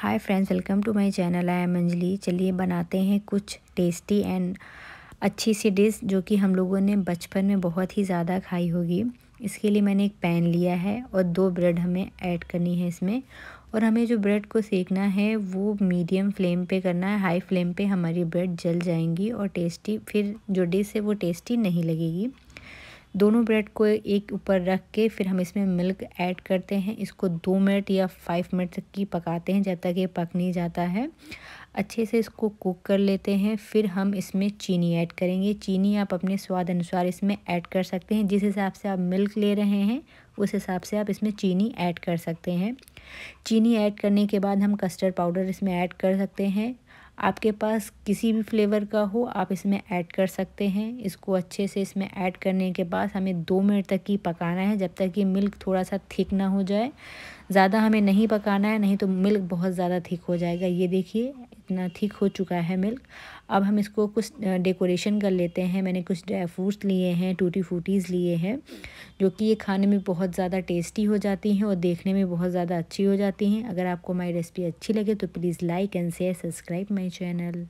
hi friends welcome to my channel I am Anjali चलिए बनाते हैं कुछ टेस्टी एंड अच्छी सी डिश जो कि हम लोगों ने बचपन में बहुत ही ज़्यादा खाई होगी इसके लिए मैंने एक पैन लिया है और दो ब्रेड हमें ऐड करनी है इसमें और हमें जो ब्रेड को सेकना है वो मीडियम फ्लेम पे करना है हाई फ्लेम पे हमारी ब्रेड जल जाएंगी और टेस्टी फिर जो डिश है वो टेस्टी नहीं लगेगी दोनों ब्रेड को एक ऊपर रख के फिर हम इसमें मिल्क ऐड करते हैं इसको दो मिनट या फाइव मिनट तक की पकाते हैं जब तक ये पक नहीं जाता है अच्छे से इसको कुक कर लेते हैं फिर हम इसमें चीनी ऐड करेंगे चीनी आप अपने स्वाद अनुसार इसमें ऐड कर सकते हैं जिस हिसाब से आप मिल्क ले रहे हैं उस हिसाब से आप इसमें चीनी ऐड कर सकते हैं चीनी ऐड करने के बाद हम कस्टर्ड पाउडर इसमें ऐड कर सकते हैं आपके पास किसी भी फ्लेवर का हो आप इसमें ऐड कर सकते हैं इसको अच्छे से इसमें ऐड करने के बाद हमें दो मिनट तक ही पकाना है जब तक कि मिल्क थोड़ा सा थिक ना हो जाए ज़्यादा हमें नहीं पकाना है नहीं तो मिल्क बहुत ज़्यादा थिक हो जाएगा ये देखिए इतना थिक हो चुका है मिल्क अब हम इसको कुछ डेकोरेशन कर लेते हैं मैंने कुछ ड्राई फ्रूट्स लिए हैं टूटी फूटीज़ लिए हैं जो कि ये खाने में बहुत ज़्यादा टेस्टी हो जाती हैं और देखने में बहुत ज़्यादा अच्छी हो जाती हैं अगर आपको माई रेसिपी अच्छी लगे तो please like and share subscribe my channel